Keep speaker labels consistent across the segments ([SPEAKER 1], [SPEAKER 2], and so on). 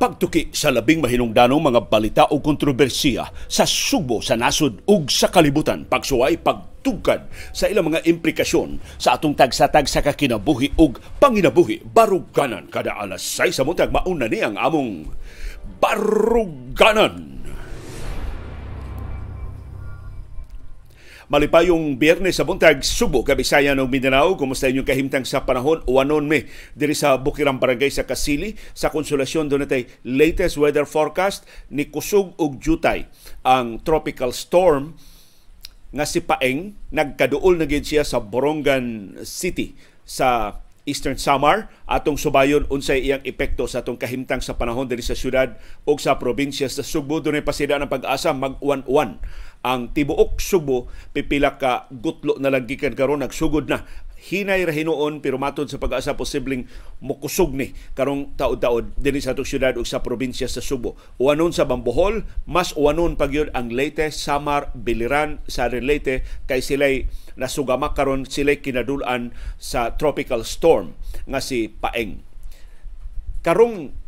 [SPEAKER 1] pagtuki sa labing mahinungdanong mga balita o kontrobersiya sa subo sa nasud ug sa kalibutan pagsuway pagtugkad sa ilang mga implikasyon sa atong tagsatag sa kakinabuhi ug panginabuhi baruganan kada alas 6 sa muntag mauna ni ang among baruganan Malipayong biyernes sa buntag, Subo, Kabisayan o Mindanao. Kumusta inyong kahimtang sa panahon? Uwanon me, diri sa Bukirang Barangay sa Kasili. Sa konsolasyon doon natay latest weather forecast ni Kusug ug Jutay. Ang tropical storm nga si Paeng nagkaduol na gid siya sa Borongan City sa Eastern Samar atong subayon unsay iyang epekto sa atong kahimtang sa panahon diri sa syudad ug sa probinsya sa Subo dunay pasida ng pag-asa mag-uwan-uwan ang tibuok Subo pipila ka gutlo na lang gikan karon nagsugod na hinay ra hinuon pero matud sa pag-asa posibleng mukusog ni karong taod-taod dinhi sa atong syudad ug sa probinsya sa Subo. Uwanon sa Bambohol, mas uwanon pagyud ang Leyte, Samar, Biliran sa Leyte kay sila'y nasugama karon sila'y kinadulan sa tropical storm nga si Paeng. Karong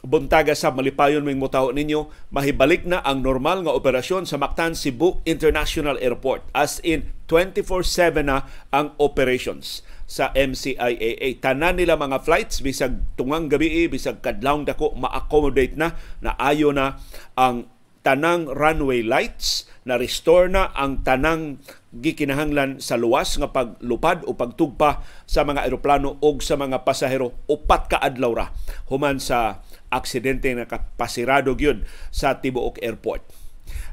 [SPEAKER 1] buntaga sa malipayon ming mutaw ninyo mahibalik na ang normal nga operasyon sa Mactan Cebu International Airport as in 24/7 na ang operations sa MCIAA tanan nila mga flights bisag tungang gabi eh, bisag kadlawng dako ma-accommodate na naayo na ang tanang runway lights na restore na ang tanang gikinahanglan sa luwas nga paglupad o pagtugpa sa mga eroplano o sa mga pasahero upat ka adlaw ra human sa aksidente nga kapasirado gyud sa Tibuok Airport.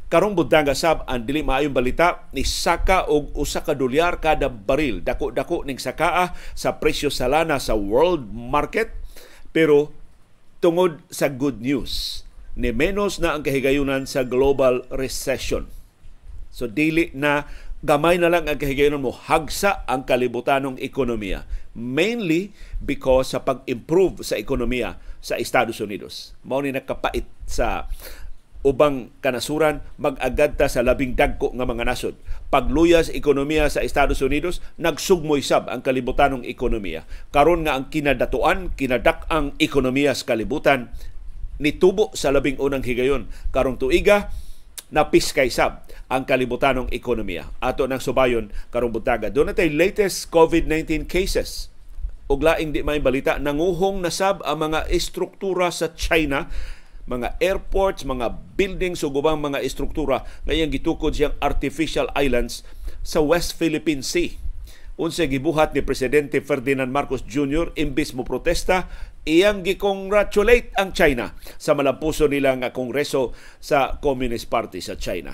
[SPEAKER 1] Karong buntang sab ang dili maayong balita ni saka og usa ka dolyar kada baril dako-dako ning sakaa ah, sa presyo sa lana sa world market pero tungod sa good news ni menos na ang kahigayunan sa global recession. So dili na gamay na lang ang kahigayunan mo hagsa ang kalibutanong ekonomiya mainly because sa pag-improve sa ekonomiya sa Estados Unidos. Mao ni nakapait sa ubang kanasuran magagad ta sa labing dagko nga mga nasod. Pagluyas ekonomiya sa Estados Unidos, nagsugmoy sab ang kalibutanong ekonomiya. Karon nga ang kinadatuan, kinadak ang ekonomiya sa kalibutan nitubo sa labing unang higayon karong tuiga napiskay sab ang kalibutanong ekonomiya ato ng subayon karong buntaga doon natay latest COVID-19 cases og laing di may balita nanguhong nasab ang mga estruktura sa China mga airports, mga buildings ug ubang mga estruktura ngayang gitukod siyang artificial islands sa West Philippine Sea. Unsa gibuhat ni presidente Ferdinand Marcos Jr. imbis mo protesta, iyang gikongratulate ang China sa malampuso nila nga kongreso sa Communist Party sa China.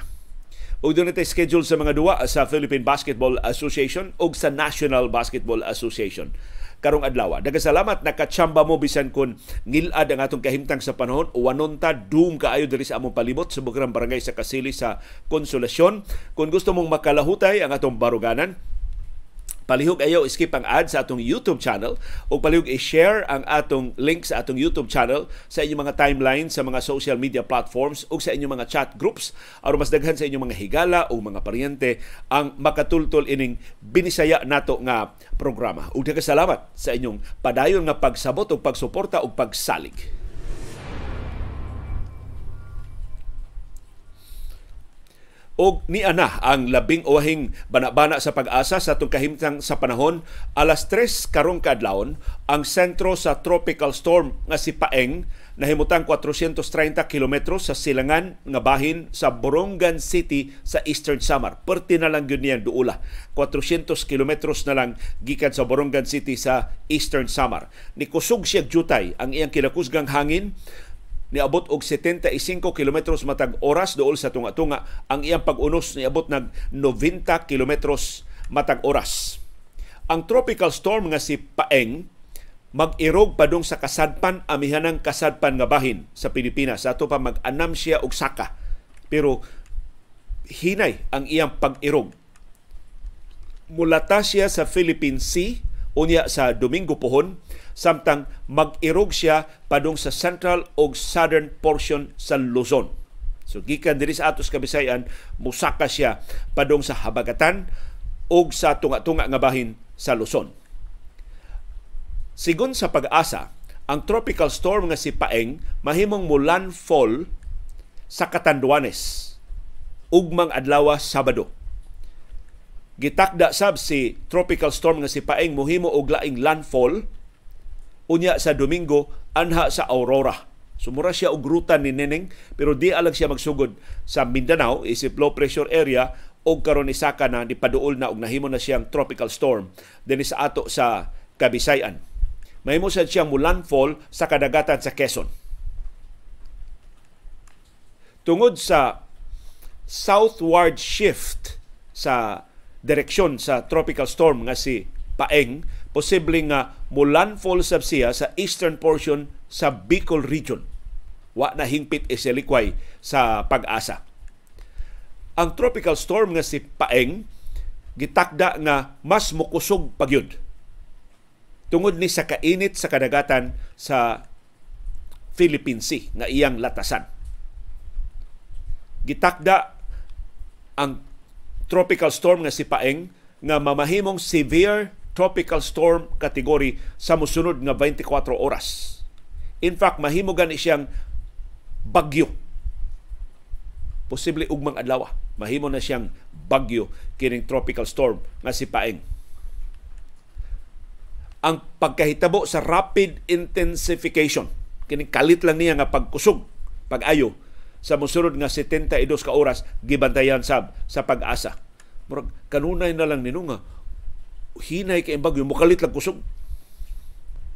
[SPEAKER 1] Ug doon schedule sa mga duwa sa Philippine Basketball Association ug sa National Basketball Association karong adlaw. Dagasalamat nakatsamba mo bisan kun ngilad ang atong kahimtang sa panahon. Wanon ta doom kaayo diri sa among palibot sa Bukrang Barangay sa Kasili sa Konsolasyon. Kung gusto mong makalahutay ang atong baruganan, Palihog ayo skip ang ad sa atong YouTube channel o palihog i-share ang atong link sa atong YouTube channel sa inyong mga timeline sa mga social media platforms o sa inyong mga chat groups aron mas daghan sa inyong mga higala o mga paryente ang makatultol ining binisaya nato nga programa. Ug salamat sa inyong padayon nga pagsabot o pagsuporta o pagsalig. og ni ana ang labing uwahing banabana sa pag-asa sa atong kahimtang sa panahon alas 3 karong kadlawon ang sentro sa tropical storm nga si Paeng nahimutang 430 kilometro sa silangan nga bahin sa Borongan City sa Eastern Samar. Perti na lang yun niyang duula. 400 kilometros na lang gikan sa Borongan City sa Eastern Samar. Nikusog siya jutay ang iyang kilakusgang hangin niabot og 75 kilometros matag oras dool sa tunga-tunga. Ang iyang pag-unos niabot nag 90 kilometros matag oras. Ang tropical storm nga si Paeng mag-irog padung sa kasadpan amihanang kasadpan nga bahin sa Pilipinas ato pa mag-anam siya og saka pero hinay ang iyang pag-irog mulata siya sa Philippine Sea unya sa Domingo pohon samtang mag-irog siya padung sa central o southern portion sa Luzon. So gikan diri sa atos kabisayan, musaka siya padung sa habagatan o sa tunga-tunga nga bahin sa Luzon. Sigon sa pag-asa, ang tropical storm nga si Paeng mahimong mulan fall sa Katanduanes ugmang adlaw Sabado. Gitakda sab si tropical storm nga si Paeng mohimo og laing landfall unya sa Domingo anha sa Aurora. Sumura siya og ruta ni Neneng pero di alag siya magsugod sa Mindanao isip low pressure area og karon ni Saka na ni paduol na og nahimo na siyang tropical storm dinhi sa ato sa Kabisayan. Mahimo sad siyang mulanfall sa kadagatan sa Quezon. Tungod sa southward shift sa direksyon sa tropical storm nga si paeng, posibleng nga mulanfall sab siya sa eastern portion sa Bicol region. Wa na hingpit isilikway e sa pag-asa. Ang tropical storm nga si Paeng gitakda nga mas mukusog pagyud tungod ni sa kainit sa kadagatan sa Philippine Sea nga iyang latasan. Gitakda ang tropical storm nga si Paeng nga mamahimong severe tropical storm category sa musunod nga 24 oras. In fact, mahimo gani siyang bagyo. Posible ugmang adlaw. Ah. Mahimo na siyang bagyo kining tropical storm nga si Paeng. Ang pagkahitabo sa rapid intensification kining kalit lang niya nga pagkusog, pag-ayo sa mosunod nga 72 e ka oras gibantayan sab sa pag-asa. Murag kanunay na lang ninunga hinay kay bagyo mukalit lang kusog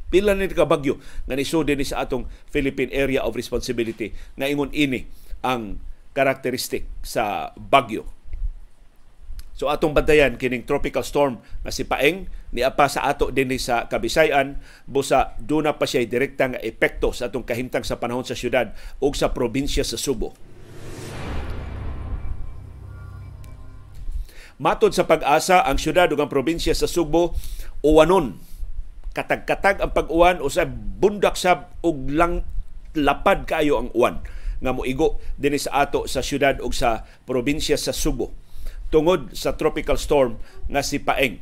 [SPEAKER 1] pila ni ka bagyo nga nisod ni sa atong Philippine Area of Responsibility nga ingon ini ang karakteristik sa bagyo So atong bantayan kining tropical storm nga si Paeng ni apa sa ato dinhi sa Kabisayan busa do na pa siya direkta nga epekto sa atong kahimtang sa panahon sa syudad ug sa probinsya sa Subo. Matod sa pag-asa, ang syudad ug ang probinsya sa Subo uwanon. Katag-katag ang pag-uwan o sa bundak sab og lang lapad kaayo ang uwan nga moigo dinhi sa ato sa syudad ug sa probinsya sa Subo tungod sa tropical storm nga si Paeng.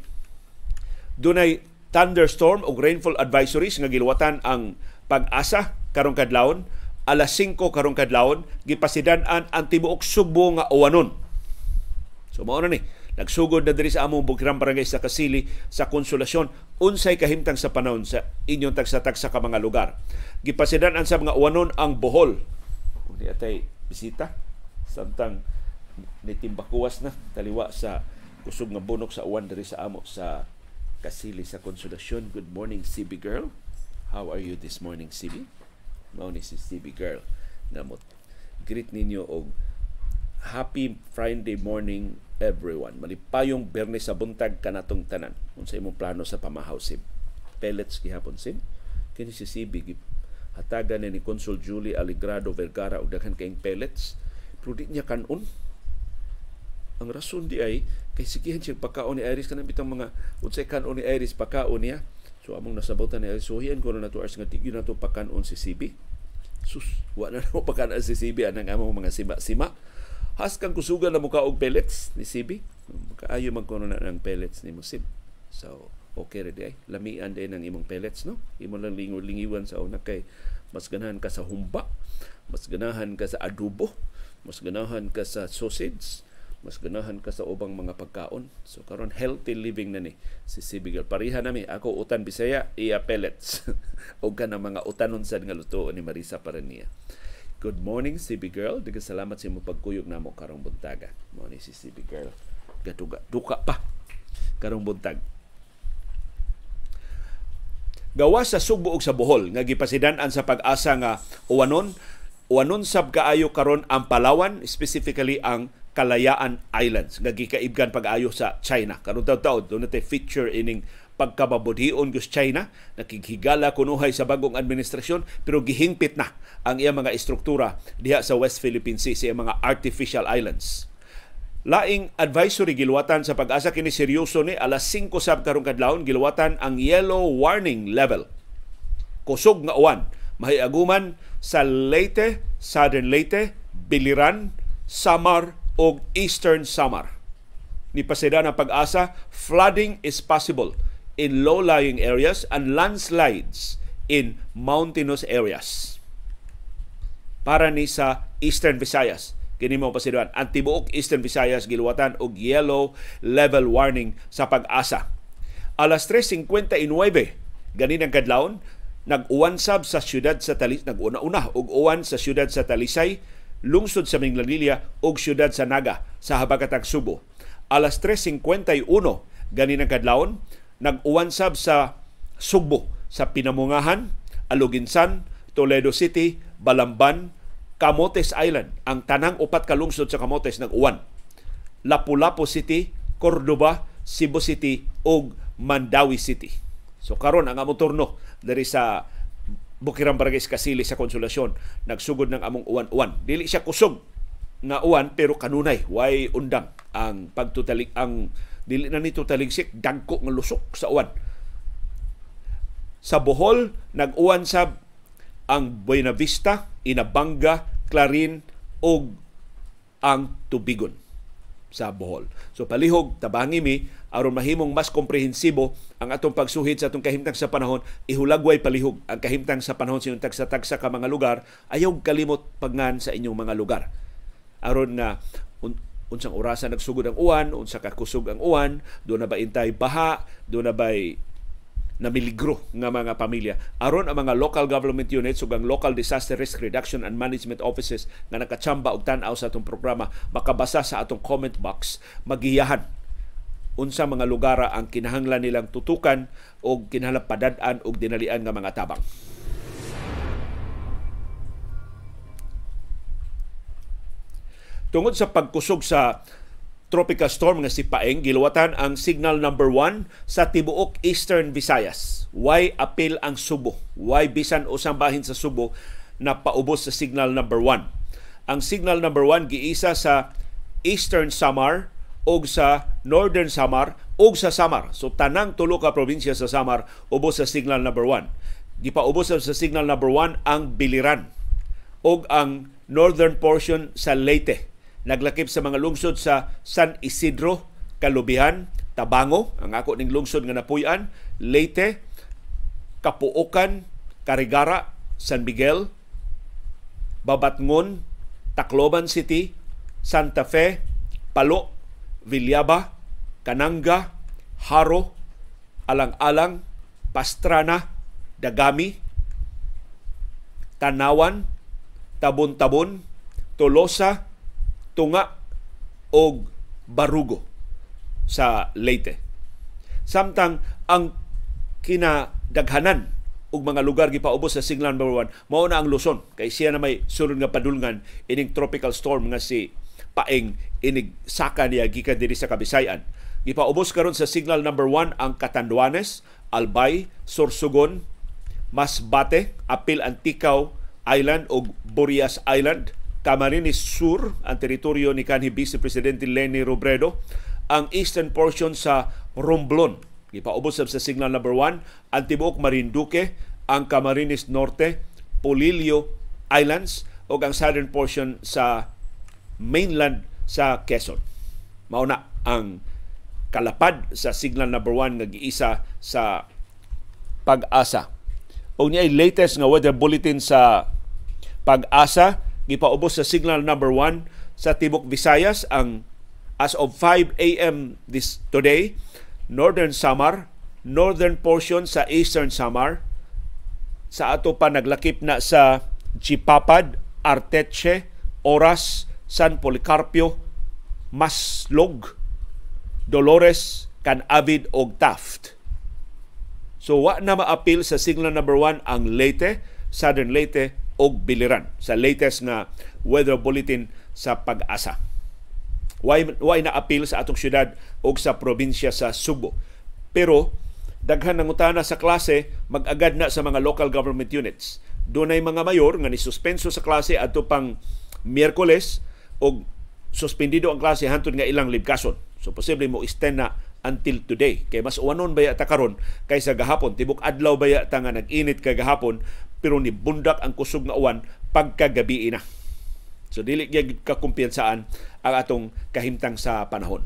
[SPEAKER 1] Dunay thunderstorm ug rainfall advisories nga giluwatan ang pag-asa karong kadlawon alas 5 karong kadlawon gipasidan-an ang tibuok Subo nga uwanon. So mao na ni Nagsugod na diri sa among Bugrang Barangay sa Kasili sa konsolasyon unsay kahimtang sa panahon sa inyong tagsa-tagsa ka mga lugar. Gipasidan ang sa mga uwanon ang Bohol. Kung di atay bisita samtang nitimbakuwas na taliwa sa kusog nga bunok sa uwan diri sa amo sa Kasili sa Konsolasyon. Good morning, CB Girl. How are you this morning, CB? Mao ni si CB Girl. Namot. Greet ninyo og happy Friday morning everyone. Malipayong Bernes sa buntag kanatong tanan. Unsa imong plano sa pamahaw sim. Pellets gihapon sim. Kini si CB hatagan ni Consul Julie Aligrado Vergara og daghan kaayong pellets. Pero di niya kanon. Ang rason di ay kay sigihan siya pagkaon ni Iris kanang bitang mga unsay kanon ni Iris pagkaon niya. So among nasabutan ni Iris so hiyan ko na to hours nga tigyo na to pagkaon si CB. Sus, wala na na pagkaon si CB anang among mga sima-sima. Has kang kusugan na mukha og pellets ni Sibi. Kaayo magkuno na ng pellets ni Musib. So, okay ready eh. di Lamian din ang imong pellets, no? Imo lang lingaw-lingiwan sa una kay mas ganahan ka sa humba, mas ganahan ka sa adobo, mas ganahan ka sa sausage, mas ganahan ka sa ubang mga pagkaon. So karon healthy living na ni si Sibigal. Pariha nami ako utan Bisaya iya pellets og kana mga utanon sa nga lutuon ni Marisa niya. Good morning, CB Girl. Dika salamat sa imong pagkuyog namo karong buntaga. Ah. Morning ni si CB Girl. Gatuga duka pa karong buntag. Gawas sa Sugbo sa Bohol nga gipasidan-an sa pag-asa nga uwanon uwanon sab kaayo karon ang Palawan, specifically ang Kalayaan Islands nga gikaibgan pag-ayo sa China. Karon taw-taw dunay feature ining pagkababudhion gus China nakighigala kunuhay sa bagong administrasyon pero gihingpit na ang iyang mga istruktura diha sa West Philippine Sea sa mga artificial islands Laing advisory giluwatan sa pag-asa kini seryoso ni alas 5 sab karong kadlawon giluwatan ang yellow warning level. Kusog nga uwan mahiaguman sa Leyte, Southern Leyte, Biliran, Samar ug Eastern Samar. Ni pasida ng pag-asa, flooding is possible in low-lying areas and landslides in mountainous areas. Para ni sa Eastern Visayas, kini mo pasiduan ang tibuok Eastern Visayas giluwatan og yellow level warning sa pag-asa. Alas 3:59 ganin ang kadlawon nag-uwansab uwan sa siyudad sa Talis nag-una-una og uwan sa siyudad sa Talisay, lungsod sa Minglanilla og siyudad sa Naga sa habagatan Subo. Alas 3:51 ganin ang kadlawon nag-uwansab sa Sugbo sa Pinamungahan, Aluginsan, Toledo City, Balamban, Camotes Island, ang tanang upat ka lungsod sa Camotes nag-uwan. Lapu-Lapu City, Cordoba, Cebu City ug Mandawi City. So karon ang among turno diri sa Bukirang Barangay Kasili sa Konsolasyon nagsugod ng among uwan-uwan. Dili siya kusog nga uwan pero kanunay way undang ang pagtutalik ang dili na nito taligsik dagko nga lusok sa uwan sa Bohol nag-uwan sa ang Buena Vista, Inabanga, Clarin og ang Tubigon sa Bohol. So palihog tabangi mi aron mahimong mas komprehensibo ang atong pagsuhid sa atong kahimtang sa panahon, ihulagway palihog ang kahimtang sa panahon sa tagsa tagsa ka mga lugar, ayaw kalimot pagngan sa inyong mga lugar. Aron na uh, unsang orasa nagsugod ang uwan, unsa ka kusog ang uwan, do na ba intay baha, do na ba namiligro nga mga pamilya. Aron ang mga local government units ug ang local disaster risk reduction and management offices nga nakachamba og tan-aw sa atong programa, makabasa sa atong comment box magiyahan unsa mga lugar ang kinahanglan nilang tutukan o kinahanglan padad-an og dinalian nga mga tabang. Tungod sa pagkusog sa tropical storm nga si Paeng, giluwatan ang signal number 1 sa tibuok Eastern Visayas. Why apil ang Subo? Why bisan usang bahin sa Subo na paubos sa signal number 1? Ang signal number 1 giisa sa Eastern Samar og sa Northern Samar og sa Samar. So tanang tulo ka probinsya sa Samar ubos sa signal number 1. Gipaubos sa signal number 1 ang Biliran og ang northern portion sa Leyte naglakip sa mga lungsod sa San Isidro, Kalubihan, Tabango, ang ako ning lungsod nga napuy-an, Leyte, Kapuokan, Carigara, San Miguel, Babatngon, Tacloban City, Santa Fe, Palo, Villaba, Kananga, Haro, Alang-alang, Pastrana, Dagami, Tanawan, Tabon-Tabon, Tolosa, tunga og barugo sa Leyte. Samtang ang kinadaghanan og mga lugar gipaubos sa Singlan Number 1 mao na ang Luzon kay siya na may sunod nga padulngan ining tropical storm nga si Paeng inig saka niya gikan diri sa Kabisayan. Gipaubos karon sa Signal Number 1 ang Catanduanes, Albay, Sorsogon, Masbate, Apil Anticaw Island o Burias Island. Camarines Sur, ang teritoryo ni kanhi Vice Presidente Lenny Robredo, ang eastern portion sa Romblon, gipaubos sa signal number 1, ang tibuok Marinduque, ang Camarines Norte, Polilio Islands o ang southern portion sa mainland sa Quezon. Mauna ang kalapad sa signal number 1 nga giisa sa pag-asa. Og niya latest nga weather bulletin sa pag-asa gipaubos sa signal number 1 sa Tibok Visayas ang as of 5 a.m. this today, Northern Samar, northern portion sa Eastern Samar, sa ato pa naglakip na sa Chipapad, Arteche, Oras, San Policarpio, Maslog, Dolores, kan Avid og Taft. So wa na maapil sa signal number 1 ang Leyte, Southern Leyte og biliran sa latest nga weather bulletin sa pag-asa. Why, why na appeal sa atong syudad og sa probinsya sa Subo. Pero daghan ng utana sa klase mag-agad na sa mga local government units. Dunay mga mayor nga ni nisuspenso sa klase adto pang Miyerkules og suspendido ang klase hantod nga ilang libkason. So posible mo extend na until today. Kay mas uwanon ba yata karon kaysa gahapon. Tibok adlaw ba yata nga nag-init kay gahapon pero ni bundak ang kusog nga uwan pagkagabi na. So dili gyud kakumpiyansaan ang atong kahimtang sa panahon.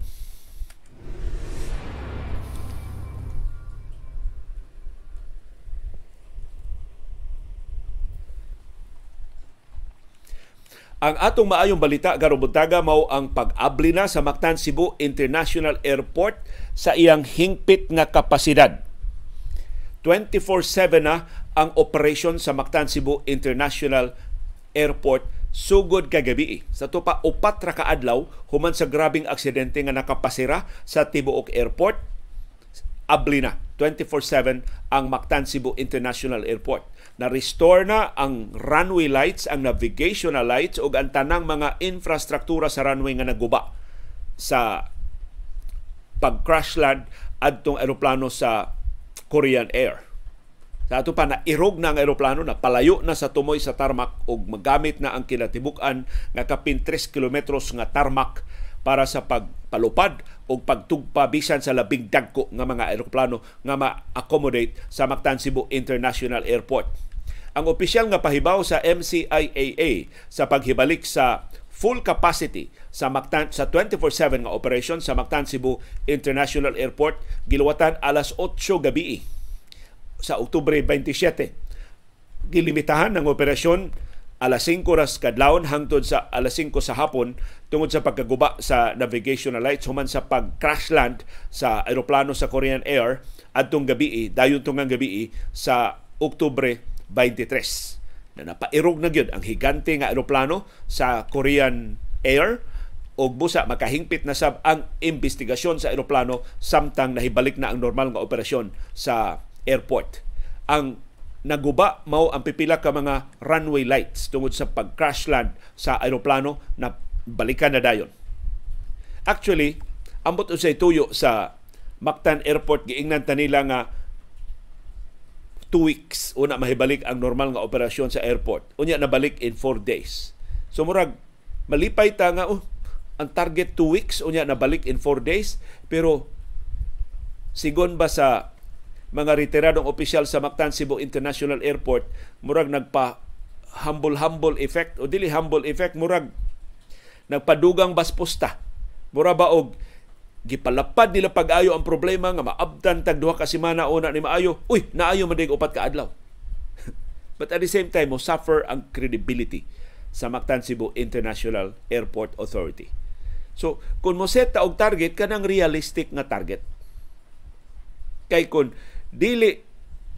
[SPEAKER 1] Ang atong maayong balita garobuntaga mao ang pag-abli na sa Mactan Cebu International Airport sa iyang hingpit nga kapasidad. 24/7 na ang operation sa Mactan Cebu International Airport sugod kagabi. Sa tupa upat ra ka adlaw human sa grabing aksidente nga nakapasira sa Tibuok Airport. Abli na 24/7 ang Mactan Cebu International Airport. Na-restore na ang runway lights, ang navigational lights ug ang tanang mga infrastruktura sa runway nga naguba sa pag-crash land adtong eroplano sa Korean Air sa ato pa, nairog na ang aeroplano na palayo na sa tumoy sa tarmac o magamit na ang kinatibukan nga kapin 3 kilometros nga tarmac para sa pagpalupad o pagtugpa bisan sa labing dagko nga mga aeroplano nga ma-accommodate sa Mactan Cebu International Airport. Ang opisyal nga pahibaw sa MCIAA sa paghibalik sa full capacity sa Mactan sa 24/7 nga operation sa Mactan Cebu International Airport giluwatan alas 8 gabi sa Oktubre 27. Gilimitahan ng operasyon alas 5 ras kadlawon hangtod sa alas 5 sa hapon tungod sa pagkaguba sa navigational lights human sa pag-crash land sa eroplano sa Korean Air adtong gabi dayon tungang gabi sa Oktubre 23 na napairog na gyud ang higante nga eroplano sa Korean Air og busa makahingpit na sab ang investigasyon sa eroplano samtang nahibalik na ang normal nga operasyon sa Airport. Ang naguba mao ang pipila ka mga runway lights tungod sa pag land sa aeroplano na balikan na dayon. Actually, ambot usay tuyo sa Mactan Airport giingnan ta nila nga 2 weeks una mahibalik ang normal nga operasyon sa airport. Unya nabalik in 4 days. So murag malipay ta nga oh, ang target 2 weeks unya nabalik in 4 days pero sigon ba sa mga retiradong opisyal sa Mactan Cebu International Airport murag nagpa humble humble effect o dili humble effect murag nagpadugang baspusta mura ba og gipalapad nila pag-ayo ang problema nga maabdan tag duha ka semana una ni maayo uy naayo man dig upat ka adlaw but at the same time mo suffer ang credibility sa Mactan Cebu International Airport Authority so kung mo set og target kanang realistic nga target kay kun dili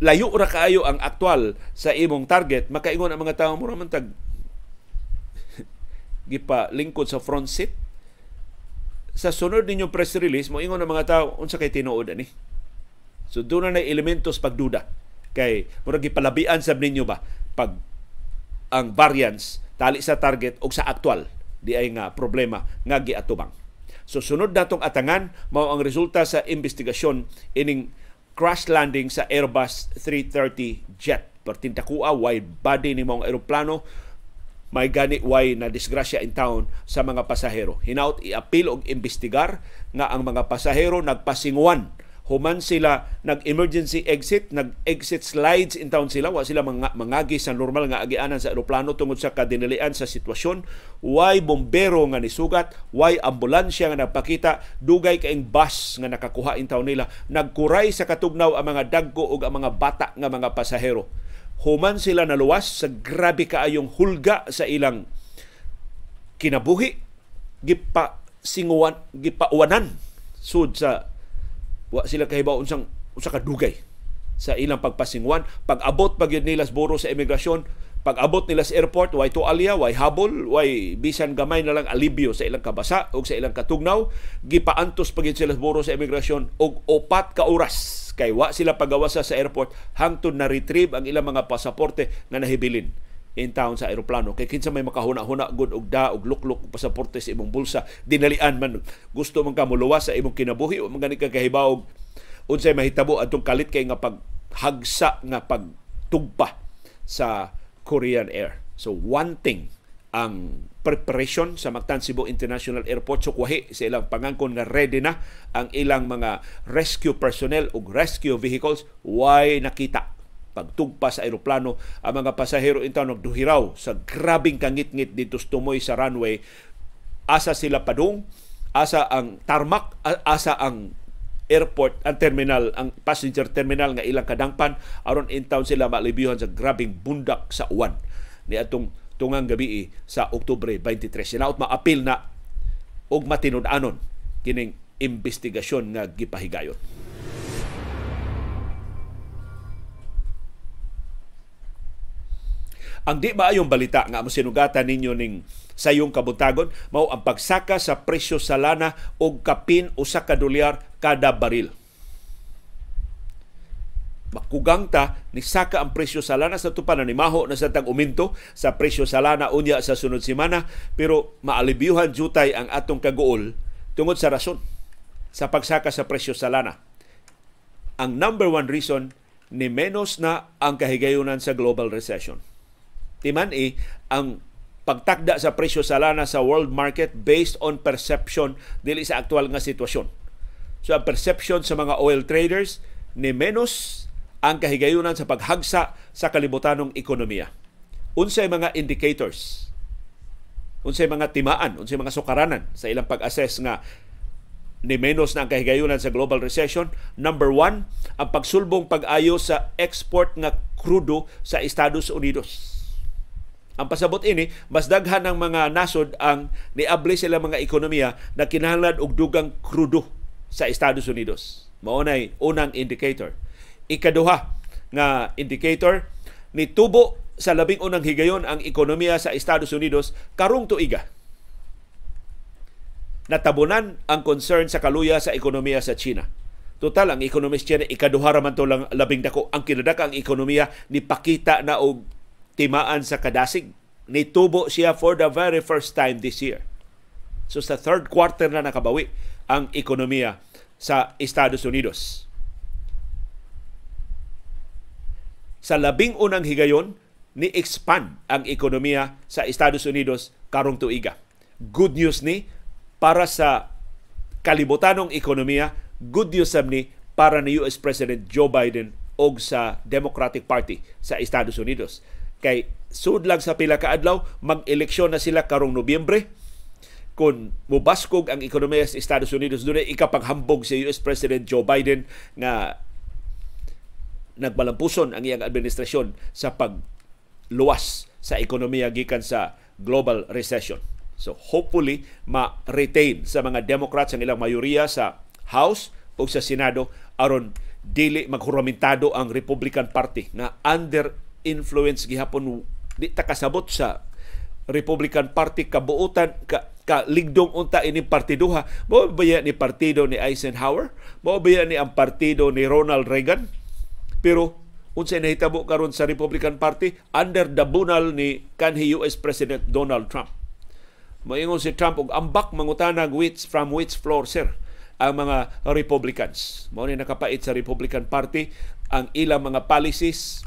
[SPEAKER 1] layo ra kaayo ang aktwal sa imong target makaingon ang mga tawo mo man gipa lingkod sa front seat sa sunod ninyo press release mo ingon ang mga tawo unsa kay tinuod ani so do na elementos pagduda kay murag gipalabian sab ninyo ba pag ang variance tali sa target o sa aktwal di ay nga problema nga giatubang so sunod natong atangan mao ang resulta sa investigasyon ining crash landing sa Airbus 330 jet. Pertinta Pertintakua, wide body ni mong eroplano may gani why na disgrasya in town sa mga pasahero. Hinaut i-appeal og imbestigar nga ang mga pasahero nagpasinguan human sila nag-emergency exit, nag-exit slides in town sila, wa sila mga, mangagi sa normal nga agianan sa aeroplano tungod sa kadinilian sa sitwasyon. Why bombero nga nisugat, why ambulansya nga nagpakita, dugay kaing bus nga nakakuha in town nila. Nagkuray sa katugnaw ang mga dagko ug ang mga bata nga mga pasahero. Human sila naluwas sa grabe kaayong hulga sa ilang kinabuhi gipa singuan gipauwanan sud sa wa sila kahibaw unsang usa kadugay sa ilang pagpasingwan pag-abot pag yun nila sa buro sa imigrasyon pag-abot nila sa airport why to tualya why habol why bisan gamay na lang alibyo sa ilang kabasa o sa ilang katugnaw gipaantos pag yun sila sa buro sa imigrasyon og opat ka oras kay wa sila pagawasa sa airport hangtod na retrieve ang ilang mga pasaporte nga nahibilin in town sa aeroplano kay kinsa may makahuna-huna gud og da og luklok og pasaporte sa imong bulsa dinalian man gusto man ka muluwas sa imong kinabuhi o mga kahibaog unsay mahitabo adtong kalit kay nga paghagsa nga pagtugpa sa Korean Air so one thing ang preparation sa Mactan Cebu International Airport so kuwahi sa ilang pangangkon nga ready na ang ilang mga rescue personnel ug rescue vehicles why nakita pagtugpa sa aeroplano ang mga pasahero intaw nagduhiraw sa grabing kangitngit ngit dito sa tumoy sa runway asa sila padung asa ang tarmac asa ang airport ang terminal ang passenger terminal nga ilang kadangpan aron in sila malibiyuhan sa grabing bundak sa uwan ni atong tungang gabi eh, sa Oktubre 23 sinaot maapil na og matinud-anon kining imbestigasyon nga gipahigayon Ang di ba ayong balita nga mo sinugatan ninyo ning sa sayong kabuntagon mao ang pagsaka sa presyo sa lana og kapin usa ka dolyar kada baril. Makugang ta ni saka ang presyo sa lana sa tupanan ni maho na sa tag uminto sa presyo sa lana unya sa sunod semana pero maalibyuhan jutay ang atong kagool tungod sa rason sa pagsaka sa presyo sa lana. Ang number one reason ni menos na ang kahigayunan sa global recession. Timan eh, ang pagtakda sa presyo sa lana sa world market based on perception dili sa aktual nga sitwasyon. So ang perception sa mga oil traders ni menos ang kahigayunan sa paghagsa sa kalibutanong ekonomiya. Unsay mga indicators? Unsay mga timaan, unsay mga sukaranan sa ilang pag-assess nga ni menos na ang kahigayunan sa global recession. Number one, ang pagsulbong pag-ayo sa export nga krudo sa Estados Unidos ang pasabot ini, mas daghan ng mga nasod ang niable sila mga ekonomiya na kinahanglan og dugang krudo sa Estados Unidos. mao nay unang indicator. Ikaduha nga indicator ni tubo sa labing unang higayon ang ekonomiya sa Estados Unidos karong tuiga. Natabunan ang concern sa kaluya sa ekonomiya sa China. Total, ang ekonomist China, ikaduha man to lang labing dako. Ang kinadak ang ekonomiya ni pakita na og timaan sa kadasig. Nitubo siya for the very first time this year. So sa third quarter na nakabawi ang ekonomiya sa Estados Unidos. Sa labing unang higayon, ni-expand ang ekonomiya sa Estados Unidos karong tuiga. Good news ni para sa kalibutanong ekonomiya, good news sab ni para ni US President Joe Biden og sa Democratic Party sa Estados Unidos. Kay sud lang sa pila ka adlaw mag-eleksyon na sila karong Nobyembre kung mubaskog ang ekonomiya sa Estados Unidos dunay ikapaghambog si US President Joe Biden nga nagbalampuson ang iyang administrasyon sa pagluwas sa ekonomiya gikan sa global recession. So hopefully ma-retain sa mga Democrats ang ilang mayoriya sa House o sa Senado aron dili maghuramentado ang Republican Party na under influence gihapon di ta kasabot sa Republican Party kabuutan ka, ka ligdong unta ini partiduha mao baya ni partido ni Eisenhower mao baya ni ang partido ni Ronald Reagan pero unsa nahitabo karon sa Republican Party under the bunal ni kanhi US President Donald Trump moingon si Trump og ambak mangutanag which from which floor sir ang mga Republicans mao ni nakapait sa Republican Party ang ilang mga policies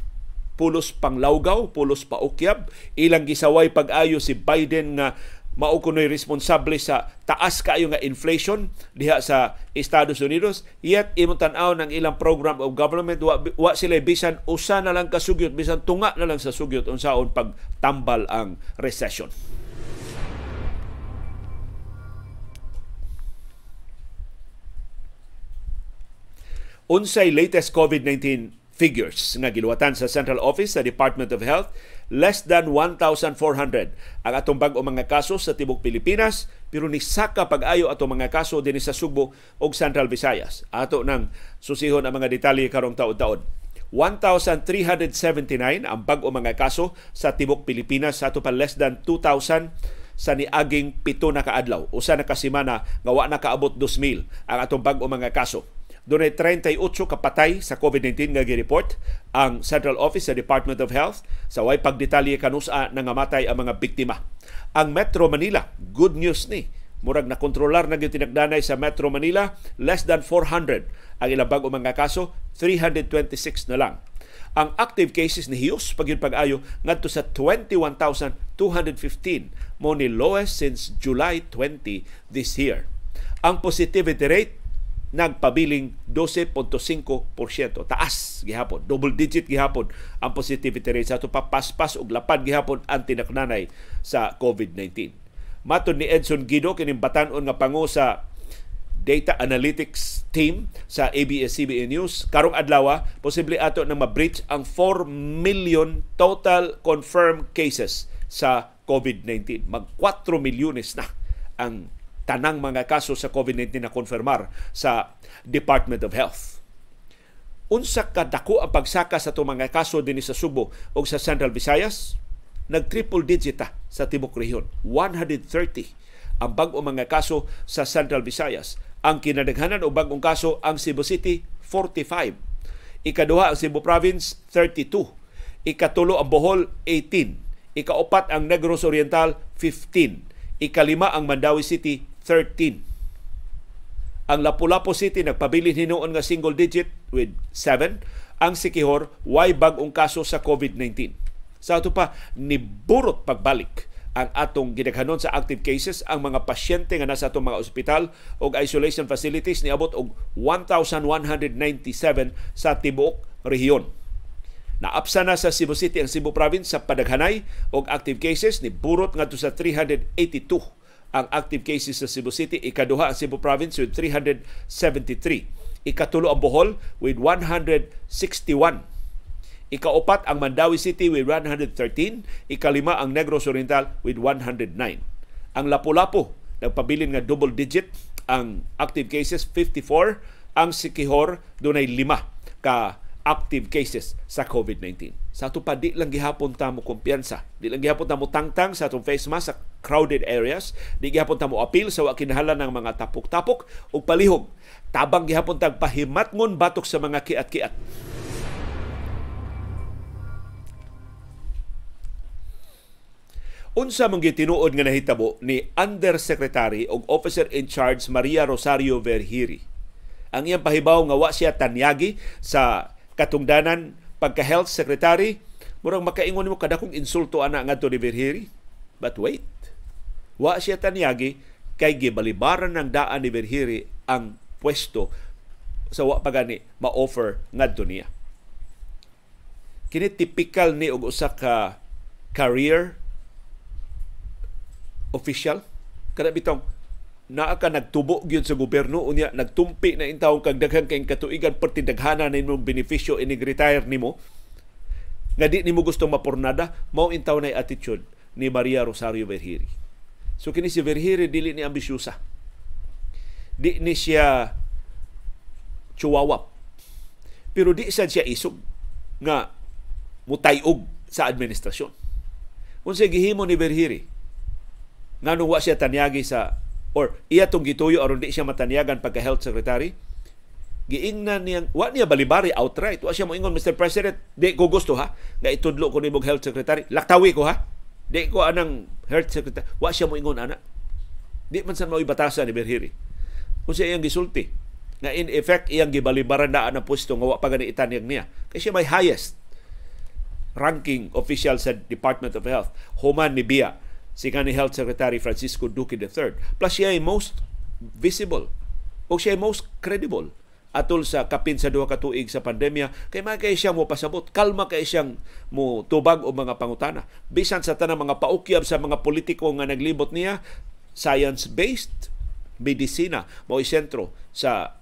[SPEAKER 1] pulos panglawgaw, pulos paukyab. Ilang gisaway pag-ayo si Biden nga mao responsable sa taas kaayo nga inflation diha sa Estados Unidos yet imong tan-aw ng ilang program of government wa, wa sila bisan usa na lang kasugyot bisan tunga na lang sa sugyot unsaon pagtambal ang recession Unsay latest COVID-19 figures nga giluwatan sa Central Office sa Department of Health less than 1,400 ang atong bag-o mga kaso sa tibok Pilipinas pero ni saka pag-ayo atong mga kaso din sa Sugbo ug Central Visayas ato nang susihon ang mga detalye karong taud-taon 1,379 ang bag-o mga kaso sa tibok Pilipinas ato pa less than 2,000 sa niaging pito na kaadlaw usa na kasimana nga wa na kaabot 2,000 ang atong bag-o mga kaso doon 38 kapatay sa COVID-19 nga gireport ang Central Office sa Department of Health sa way pagdetalye kanusa nangamatay ang mga biktima. Ang Metro Manila, good news ni murag na kontrolar na tinagdanay sa Metro Manila, less than 400 ang ilang bago mga kaso, 326 na lang. Ang active cases ni Hughes pag yun pag-ayo ngadto sa 21,215 mo ni lowest since July 20 this year. Ang positivity rate nagpabiling 12.5%. Taas gihapon, double digit gihapon ang positivity rate sa papaspas og lapad gihapon ang tinaknanay sa COVID-19. Matod ni Edson Guido kinimbatanon nga pangu sa data analytics team sa ABS-CBN News karong adlaw ah, posible ato na ma-breach ang 4 million total confirmed cases sa COVID-19. Mag 4 milyones na ang tanang mga kaso sa COVID-19 na konfirmar sa Department of Health. Unsa kadako ang pagsaka sa itong mga kaso din sa Subo o sa Central Visayas? Nag-triple digita ah sa Tibok Rehiyon. 130 ang bagong mga kaso sa Central Visayas. Ang kinadaghanan o bagong kaso ang Cebu City, 45. Ikaduha ang Cebu Province, 32. Ikatulo ang Bohol, 18. Ikaapat ang Negros Oriental, 15. Ikalima ang Mandawi City, 13. Ang Lapu-Lapu City nagpabilin hinuon nga single digit with 7. Ang Sikihor why bag-ong kaso sa COVID-19. Sa ato pa niburot pagbalik ang atong gidaghanon sa active cases ang mga pasyente nga nasa atong mga ospital o isolation facilities niabot og 1197 sa tibuok rehiyon. Naapsa na sa Cebu City ang Cebu Province sa padaghanay og active cases ni burot ngadto sa 382 ang active cases sa Cebu City, ikaduha ang Cebu Province with 373, ikatulo ang Bohol with 161, ikaapat ang Mandawi City with 113, ikalima ang Negros Oriental with 109. Ang Lapu-Lapu nagpabilin nga double digit ang active cases 54, ang Sikihor dunay lima ka active cases sa COVID-19 sa ato pa di lang gihapon ta mo kumpiyansa di lang gihapon ta mo tangtang sa atong face mask sa crowded areas di gihapon ta mo appeal sa wa kinahanglan ng mga tapok-tapok o palihog tabang gihapon tag pahimatngon batok sa mga kiat-kiat Unsa mong gitinuod nga nahitabo ni Undersecretary og Officer in Charge Maria Rosario Verhiri. Ang iyang pahibaw nga wa siya tanyagi sa katungdanan pagka health secretary murang makaingon mo kadakong insulto ana ngadto ni Berheri. But wait. Wa siya tanyagi kay gibalibaran ng daan ni Berheri ang pwesto sa wa pagani ma-offer ngadto niya. Kini typical ni og usa ka career official kada bitong naa ka nagtubo gyud sa gobyerno unya nagtumpi na intawon kag daghang kay katuigan perti daghana na imong benepisyo ini retire nimo nga di nimo gusto mapornada mao intaw na attitude ni Maria Rosario Verhiri so kini si Verhiri dili ni ambisyosa di ni siya chuwawap pero di sad siya isog nga mutayog sa administrasyon unsa gihimo ni Verhiri nganong wa siya tanyagi sa or iya tong gituyo aron di siya matanyagan pagka health secretary giingnan niya wa niya balibari outright wa siya moingon Mr. President di ko gusto ha nga itudlo ko ni nimog health secretary laktawi ko ha di ko anang health secretary wa siya moingon ana di man sa mao'y batasan ni Berhiri kung siya iyang gisulti nga in effect iyang gibalibaran na na puesto nga wa pa gani itanyag niya kasi siya may highest ranking official sa Department of Health human ni Bia si kanhi Health Secretary Francisco Duque III. Plus siya ay most visible o siya ay most credible atol sa kapin sa duha ka tuig sa pandemya kay makay siya mo pasabot kalma kay siyang mo tubag o mga pangutana bisan sa tanang mga paukyab sa mga politiko nga naglibot niya science based medisina mao sentro sa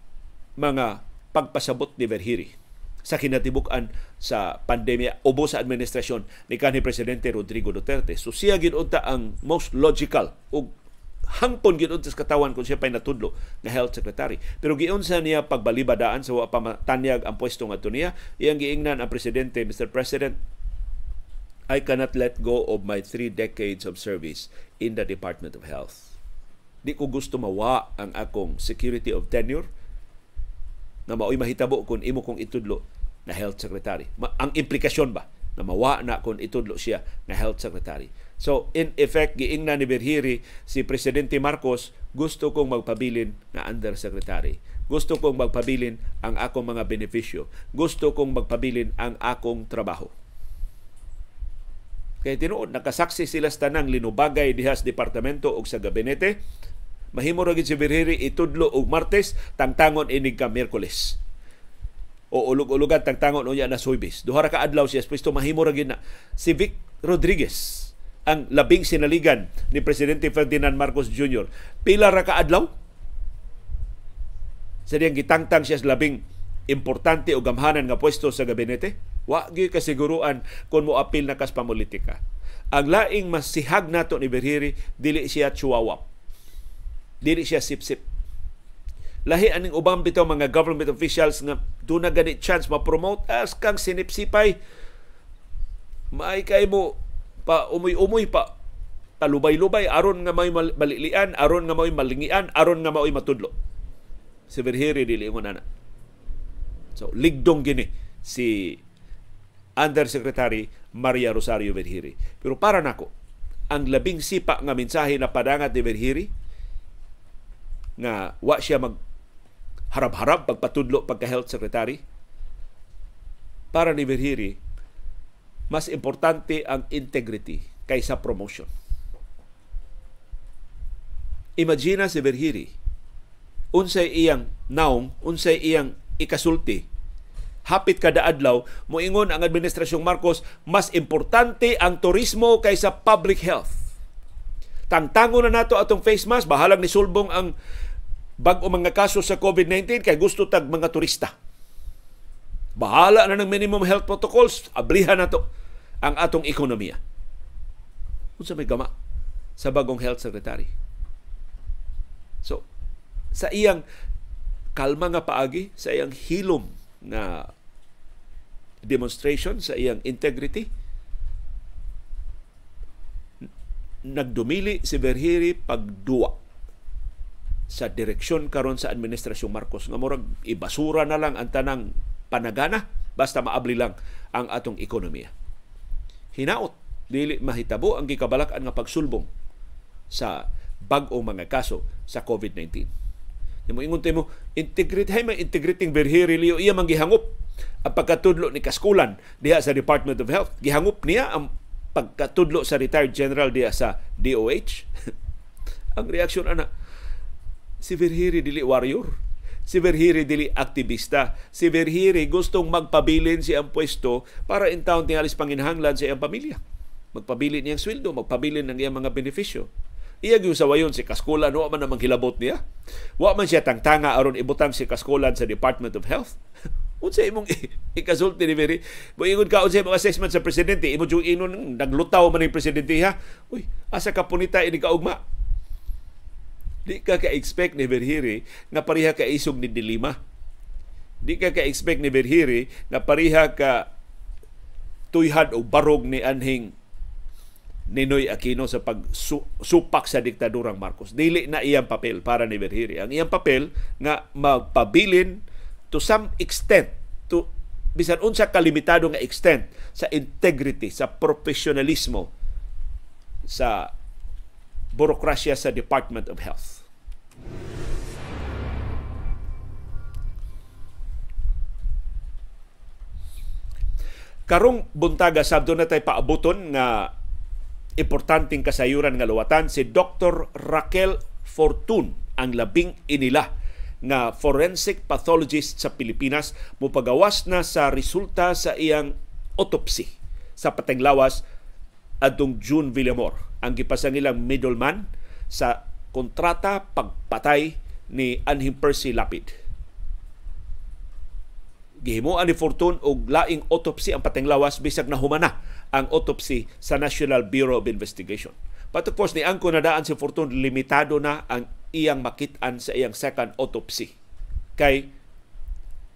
[SPEAKER 1] mga pagpasabot ni Verhiri sa kinatibuk sa pandemya ubo sa administrasyon ni kanhi presidente Rodrigo Duterte. So siya gid ang most logical o hangpon gid unta sa katawan kung siya pay natudlo nga health secretary. Pero giunsa niya pagbalibadaan sa so, wa pa matanyag ang pwesto nga niya, iyang giingnan ang presidente, Mr. President, I cannot let go of my three decades of service in the Department of Health. Di ko gusto mawa ang akong security of tenure na maoy mahitabo kung imo kong itudlo na health secretary. Ma- ang implikasyon ba na mawa na kung itudlo siya na health secretary. So, in effect, giingna ni Berhiri si Presidente Marcos, gusto kong magpabilin na undersecretary. Gusto kong magpabilin ang akong mga benepisyo. Gusto kong magpabilin ang akong trabaho. Kaya tinuod, nakasaksi sila sa tanang linubagay dihas departamento o sa gabinete Mahimo ra gid si Birhiri itudlo og Martes, tangtangon inig ka Miyerkules. O ulog-ulogan tangtangon unya na soybis. Duha ra ka adlaw siya, pwesto mahimo ra gid na si Vic Rodriguez ang labing sinaligan ni Presidente Ferdinand Marcos Jr. Pila ra ka adlaw? Sa gitangtang siya sa labing importante o gamhanan nga pwesto sa gabinete? Wa gyud kasiguruan kung moapil na kas pamulitika. Ang laing masihag nato ni Berhiri dili siya chihuahua dili siya sip-sip. Lahi aning ubang bitaw mga government officials nga do na ganit chance ma-promote as kang sinipsipay maay kay mo pa umoy-umoy pa talubay-lubay aron nga may malilian aron nga may malingian aron nga may matudlo si Verhiri dili mo na so ligdong gini si Undersecretary Maria Rosario Verhiri pero para nako ang labing sipa nga mensahe na padangat ni Verhiri na wa siya mag harab-harab pagpatudlo pagka health secretary para ni Virhiri mas importante ang integrity kaysa promotion. Imagina si Virhiri unsay iyang naong, unsay iyang ikasulti hapit kada adlaw moingon ang administrasyong Marcos mas importante ang turismo kaysa public health tangtangon na nato atong face mask bahalang ni sulbong ang bag-o mga kaso sa COVID-19 kay gusto tag mga turista. Bahala na ng minimum health protocols, abrihan na to ang atong ekonomiya. Unsa may gama sa bagong health secretary. So, sa iyang kalma nga paagi, sa iyang hilom na demonstration, sa iyang integrity, nagdumili si Berhiri pagduwa sa direksyon karon sa administrasyon Marcos nga murag ibasura na lang ang tanang panagana basta maabli lang ang atong ekonomiya. Hinaot dili mahitabo ang gikabalak-an nga pagsulbong sa bag-o mga kaso sa COVID-19. Nimo ingon mo, integrate hay may integrating berhere liyo iya man gihangop ang pagkatudlo ni Kaskulan diha sa Department of Health. Gihangop niya ang pagkatudlo sa retired general diha sa DOH. ang reaksyon ana si Verhiri dili warrior. Si Verhiri dili aktivista. Si Verhiri gustong magpabilin ang pwesto para in town tingalis panginhanglan sa iyang pamilya. Magpabili niyang sweldo, magpabilin ng iyang mga benepisyo. Iya gyud sawayon si Kaskolan wa man namang hilabot niya. Wa man siya tangtanga aron ibutang si Kaskolan sa Department of Health. Unsa imong ikasulti ni Mary? Moingon ka unsa imong assessment sa presidente? Imo jung inon naglutaw man ni presidente ha. Uy, asa ka punita ini kaugma? Di ka ka-expect ni Berhiri na pariha ka isog ni Dilima. Di ka ka-expect ni Berhiri na pariha ka tuyhad o barog ni Anhing Ninoy Aquino sa pagsupak sa diktadurang Marcos. Dili na iyang papel para ni Berhiri. Ang iyang papel nga magpabilin to some extent to bisan unsa kalimitado nga extent sa integrity, sa profesionalismo sa burokrasya sa Department of Health. Karong buntaga sabdo na tay paabuton nga importanteng kasayuran nga luwatan si Dr. Raquel Fortun ang labing inila nga forensic pathologist sa Pilipinas mupagawas na sa resulta sa iyang autopsy sa pateng lawas adtong June Villamor ang gipasangilang middleman sa kontrata pagpatay ni Anhim Percy Lapid. Gihimuan ni Fortune og laing autopsy ang lawas bisag nahuma na ang autopsy sa National Bureau of Investigation. But of course, ni Angko nadaan si Fortune limitado na ang iyang makitaan sa iyang second autopsy. Kay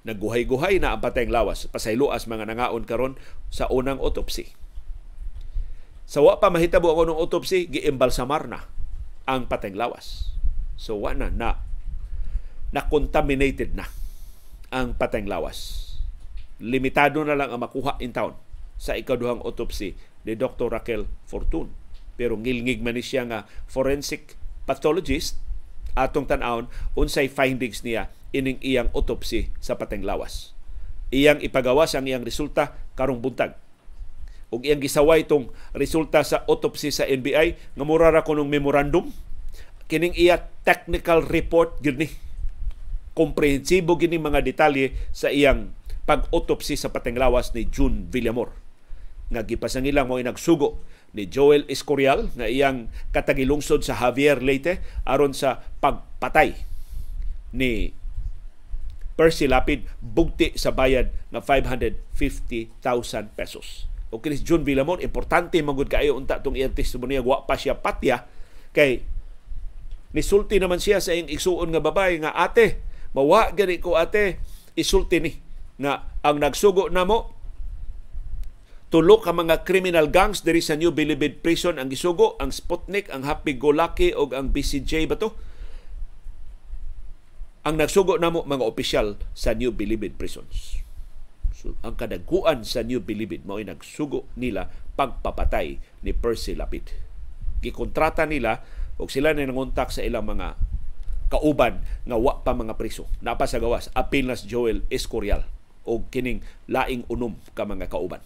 [SPEAKER 1] naguhay-guhay na ang patayng lawas pasayloas mga nangaon karon sa unang autopsy. Sa wa pa mahitabo ako ng autopsy, giimbalsamar na ang pateng lawas. So wa na na na contaminated na ang pateng lawas. Limitado na lang ang makuha in town sa ikaduhang autopsy ni Dr. Raquel Fortun. Pero ngilngig man ni siya nga forensic pathologist atong tan-aon unsay findings niya ining iyang autopsy sa pateng lawas. Iyang ipagawas ang iyang resulta karong buntag og iyang gisaway itong resulta sa autopsy sa NBI nga mura ra kunong memorandum kining iya technical report gini komprehensibo gini mga detalye sa iyang pag-autopsy sa patenglawas ni June Villamor nga gipasangilang mo inagsugo ni Joel Escorial na iyang katagilungsod sa Javier Leyte aron sa pagpatay ni Percy Lapid bugti sa bayad na 550,000 pesos o kinis John Villamon, importante magud kaayo unta tong iyang testimonya wa pa siya patya kay nisulti naman siya sa iyang iksuon nga babay nga ate mawa gani ko ate isulti ni nga ang nagsugo namo tulo ang mga criminal gangs diri sa New Bilibid Prison ang gisugo ang Sputnik ang Happy Go Lucky og ang BCJ ba to ang nagsugo namo mga opisyal sa New Bilibid Prisons ang kadagkuan sa New Bilibid mao nagsugo nila pagpapatay ni Percy Lapid. Gikontrata nila og sila na nangontak sa ilang mga kauban nga wa pa mga priso. Napa sa gawas apil na si Joel Escorial o kining laing unom ka mga kauban.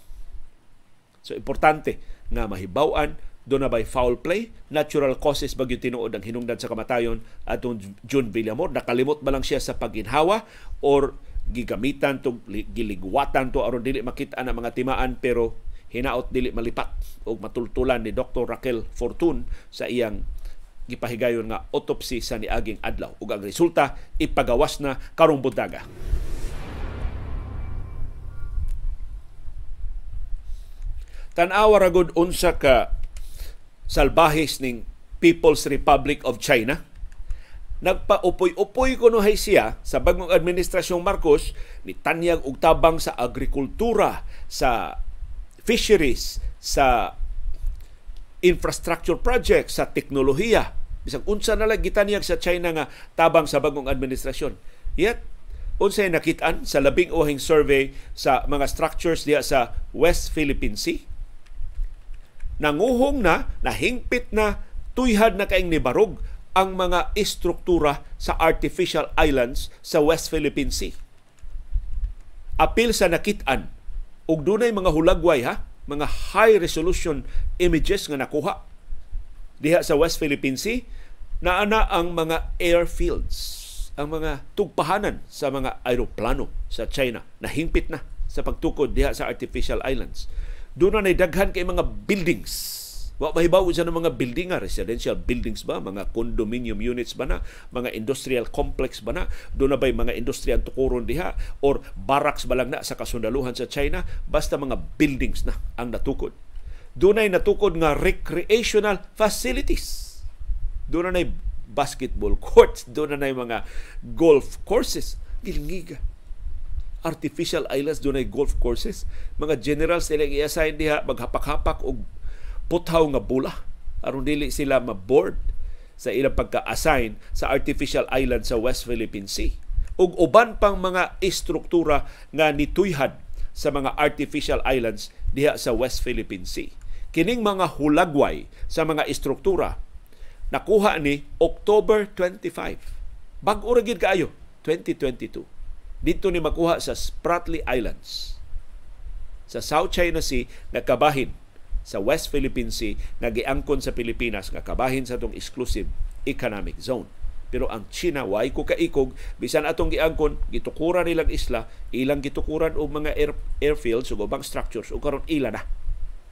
[SPEAKER 1] So importante nga mahibaw-an do na by foul play, natural causes bagyo tinuod ang hinungdan sa kamatayon atong June Villamor. Nakalimot ba lang siya sa paginhawa or gigamitan tong giligwatan to aron dili makita ang mga timaan pero hinaot dili malipat og matultulan ni Dr. Raquel Fortun sa iyang gipahigayon nga autopsy sa niaging adlaw ug ang resulta ipagawas na karong buntaga. Tanawa ragod unsa ka salbahis ning People's Republic of China nagpaupoy-upoy ko no hay siya sa bagong administrasyong Marcos ni tanyag og tabang sa agrikultura, sa fisheries, sa infrastructure project, sa teknolohiya. Bisag unsa na lang gitanyag sa China nga tabang sa bagong administrasyon. Yet unsay nakitaan sa labing uhing survey sa mga structures diya sa West Philippine Sea? Nanguhong na, nahingpit na, tuyhad na kaing nibarog ang mga istruktura sa artificial islands sa West Philippine Sea. Apil sa nakitaan ug dunay mga hulagway ha, mga high resolution images nga nakuha diha sa West Philippine Sea naana ang mga airfields, ang mga tugpahanan sa mga aeroplano sa China nahingpit na sa pagtukod diha sa artificial islands. Doon na daghan kay mga buildings Wa mahibaw sa mga building nga, residential buildings ba, mga condominium units ba na, mga industrial complex ba na, doon na ba'y mga industriya tukuron diha, or barracks ba lang na sa kasundaluhan sa China, basta mga buildings na ang natukod. Doon ay natukod nga recreational facilities. Doon na basketball courts, doon na mga golf courses. Gilingiga artificial islands dunay golf courses mga generals nila i-assign diha maghapak-hapak og buthaw nga bula aron dili sila maboard sa ilang pagka-assign sa artificial island sa West Philippine Sea ug uban pang mga istruktura nga nituyhad sa mga artificial islands diha sa West Philippine Sea kining mga hulagway sa mga istruktura nakuha ni October 25 bag-o ra kaayo 2022 dito ni makuha sa Spratly Islands sa South China Sea nagkabahin sa West Philippine Sea nagiangkon sa Pilipinas nga kabahin sa tong exclusive economic zone. Pero ang China way ko kaikog bisan atong giangkon gitukuran nilang isla, ilang gitukuran og mga air, airfields ug ubang structures ug karon ila na.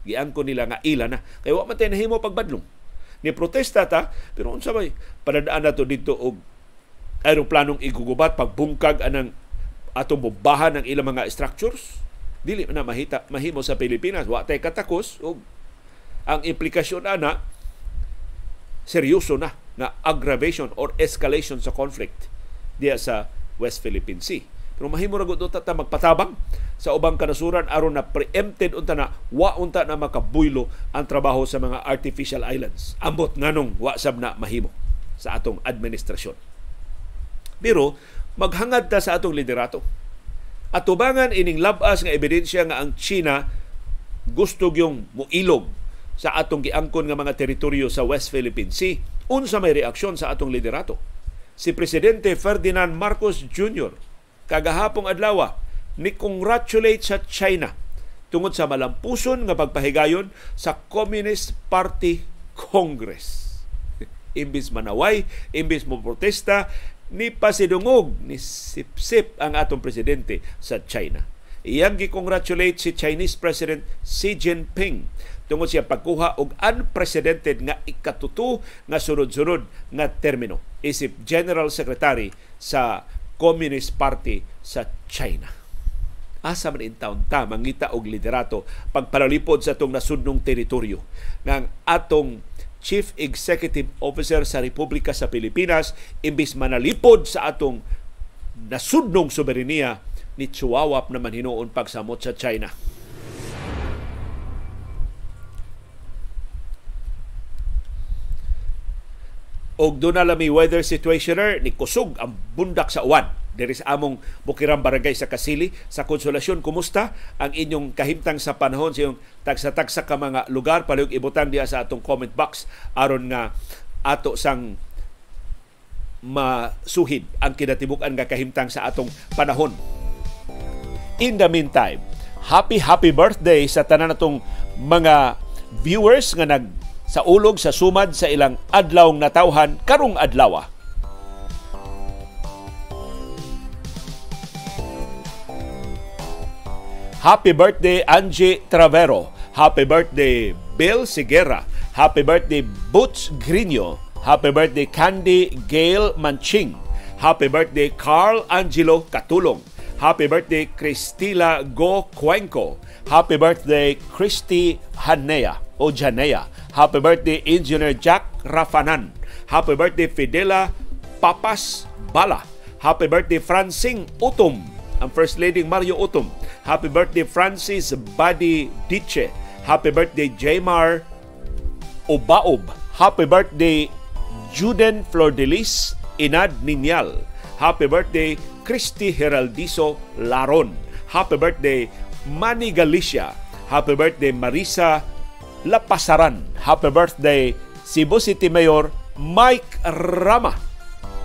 [SPEAKER 1] Giangkon nila nga ila na. Kay wa man tay nahimo pagbadlong. Ni protesta ta pero unsa bay padadaan to didto og aeroplanong igugubat pagbungkag anang atong bombahan ang ilang mga structures dili na mahita mahimo sa Pilipinas wa tay katakos og ang implikasyon ana seryoso na na aggravation or escalation sa conflict diya sa West Philippine Sea. Pero mahimo ra gud ta magpatabang sa ubang kanasuran aron na preempted unta na wa unta na makabuylo ang trabaho sa mga artificial islands. Ambot nganong wa sab na mahimo sa atong administrasyon. Pero maghangad ta sa atong liderato Atubangan ining labas nga ebidensya nga ang China gusto gyung muilog sa atong giangkon nga mga teritoryo sa West Philippine Sea. Unsa may reaksyon sa atong liderato? Si Presidente Ferdinand Marcos Jr. kagahapong adlaw ni congratulate sa China tungod sa malampuson nga pagpahigayon sa Communist Party Congress. imbis manaway, imbis mo protesta, ni pasidungog ni sipsip ang atong presidente sa China. Iyang gikongratulate si Chinese President Xi Jinping tungod siya pagkuha og unprecedented nga ikatuto nga sunod-sunod nga termino isip General Secretary sa Communist Party sa China. Asa man in ta mangita og liderato pagpalipod sa atong nasudnong teritoryo ng atong Chief Executive Officer sa Republika sa Pilipinas imbis manalipod sa atong nasudnong soberenya ni Chuawap naman hinuon pagsamot sa China. Og doon na weather situationer ni Kusog ang bundak sa uwan diri sa among Bukiram Barangay sa Kasili. Sa konsolasyon, kumusta ang inyong kahimtang sa panahon sa iyong tagsa-tagsa ka mga lugar? Palihog ibutang diya sa atong comment box aron nga ato sang masuhid ang kinatibukan nga kahimtang sa atong panahon. In the meantime, happy happy birthday sa tanan natong mga viewers nga nag sa ulog sa sumad sa ilang adlaw natawhan karong adlaw. Ah. Happy birthday Angie Travero. Happy birthday Bill Sigera. Happy birthday Boots Grinyo. Happy birthday Candy Gail Manching. Happy birthday Carl Angelo Katulong. Happy birthday Cristila Go Cuenco. Happy birthday Christy Hanea o Janea. Happy birthday Engineer Jack Rafanan. Happy birthday Fidela Papas Bala. Happy birthday Francine Utom. Ang First Lady Mario Utom. Happy birthday Francis Buddy Diche. Happy birthday Jaymar Obaob. Happy birthday Juden Flordelis Inad Ninyal. Happy birthday Christy Heraldiso Laron. Happy birthday Manny Galicia. Happy birthday Marisa Lapasaran. Happy birthday Cebu City Mayor Mike Rama.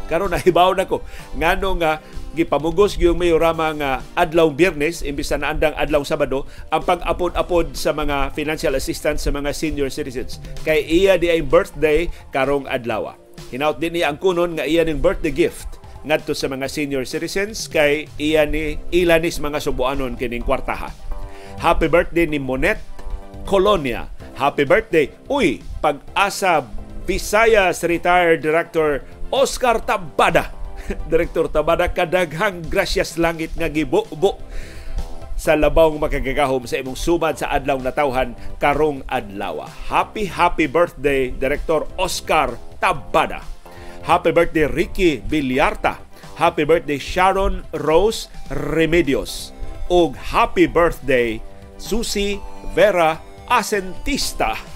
[SPEAKER 1] Karon nahibaw na ko ngano nga ah, gipamugos yung mayorama nga ah, adlaw Biyernes imbis na andang adlaw Sabado ang pag-apod-apod sa mga financial assistance sa mga senior citizens kay iya di ay birthday karong adlawa Hinaut din ni ang kunon nga iya ning birthday gift ngadto sa mga senior citizens kay iya ni ilanis mga subuanon kining kwartaha. Happy birthday ni Monet Colonia. Happy birthday. Uy, pag-asa Visayas retired director Oscar Tabada Direktor Tabada, kadaghang grasyas langit nga gibo-bo sa labawng makagagahom sa imong sumad sa adlaw natawhan karong adlaw. Happy happy birthday Direktor Oscar Tabada. Happy birthday Ricky Villarta. Happy birthday Sharon Rose Remedios. Og happy birthday Susie Vera Asentista.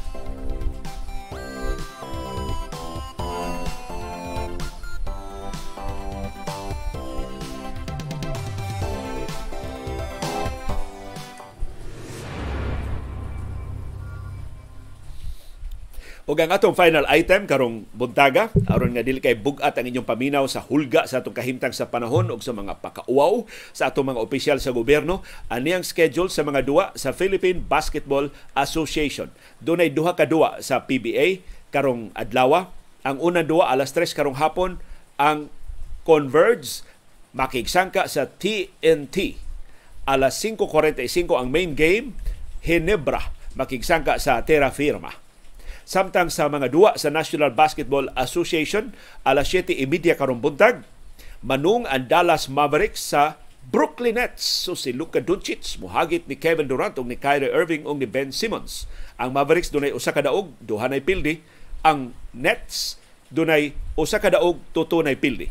[SPEAKER 1] O ang atong final item karong buntaga aron nga dili kay bugat ang inyong paminaw sa hulga sa atong kahimtang sa panahon ug sa mga pakauaw sa atong mga opisyal sa gobyerno ani ang schedule sa mga duwa sa Philippine Basketball Association. Dunay duha ka duwa sa PBA karong Adlawa. Ang unang duwa alas 3 karong hapon ang Converge makigsangka sa TNT. Alas 5:45 ang main game Hinebra makigsangka sa Terra Firma. Samtang sa mga duwa sa National Basketball Association, alas 7.30 e karong buntag, manung ang Dallas Mavericks sa Brooklyn Nets. So si Luka Doncic muhagit ni Kevin Durant ug ni Kyrie Irving ug ni Ben Simmons. Ang Mavericks dunay usa ka daog, duha nay pildi. Ang Nets dunay usa ka daog, tuto nay pildi.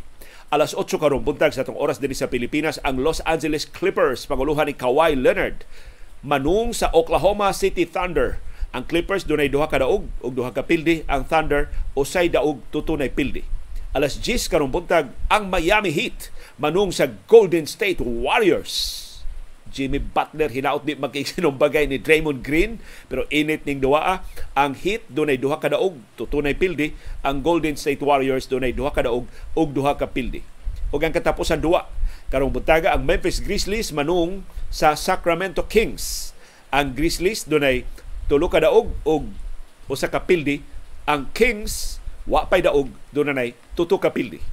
[SPEAKER 1] Alas 8 karong buntag sa atong oras dinhi sa Pilipinas ang Los Angeles Clippers panguluhan ni Kawhi Leonard manung sa Oklahoma City Thunder ang Clippers dunay duha ka daog og duha ka pildi, ang Thunder usay daog tutunay pildi. Alas 10 karong buntag ang Miami Heat manung sa Golden State Warriors. Jimmy Butler hinaot di magkaisinong bagay ni Draymond Green pero init ning duwa ah. ang Heat dunay duha ka daog tutunay pildi ang Golden State Warriors dunay duha ka daog og duha ka pildi ug ang katapusan duha karong buntaga ang Memphis Grizzlies manung sa Sacramento Kings ang Grizzlies dunay tulo ka daog og usa ka pildi ang Kings wa pay daog dunay tuto ka pildi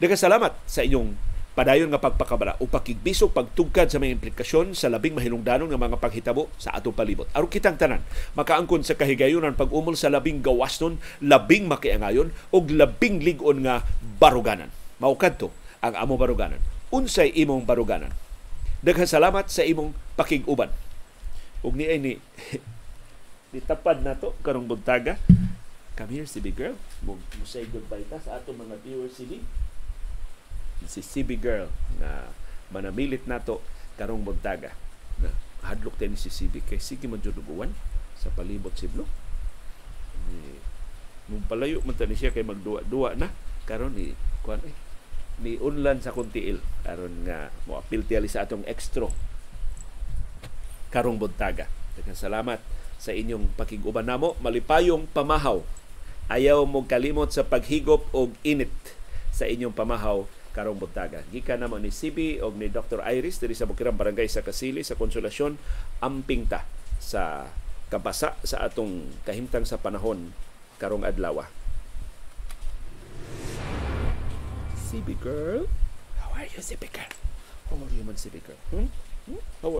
[SPEAKER 1] salamat sa inyong padayon nga pagpakabala o pakigbisog pagtugkad sa mga implikasyon sa labing mahinungdanon nga mga paghitabo sa atong palibot. Aron kitang tanan, makaangkon sa kahigayonan pag-umol sa labing gawasnon, labing makiangayon o labing ligon nga baruganan. Maukad to ang among baruganan. Unsay imong baruganan. Daghang salamat sa imong pakiguban. Ug ni ni Nitapad na to karong buntaga. Come here, CB Girl. Musay goodbye ta sa ato mga viewers, CB. Si CB Girl na manamilit na to karong buntaga. Na hadlok tayo ni si CB kay sige man junubuan sa palibot si Ni, Nung palayo man tani siya kay magduwa-duwa na karon ni kuan eh ni unlan sa kuntiil aron nga mo apil sa atong extra karong buntaga. Daghang salamat sa inyong pakiguban namo malipayong pamahaw ayaw mo kalimot sa paghigop og init sa inyong pamahaw karong buntaga gikan namo ni CB og ni Dr. Iris diri sa Bukirang Barangay sa Kasili sa Konsolasyon ampingta sa kabasa sa atong kahimtang sa panahon karong adlaw CB girl how are you CB girl how are you man CB girl hmm? Hmm? how are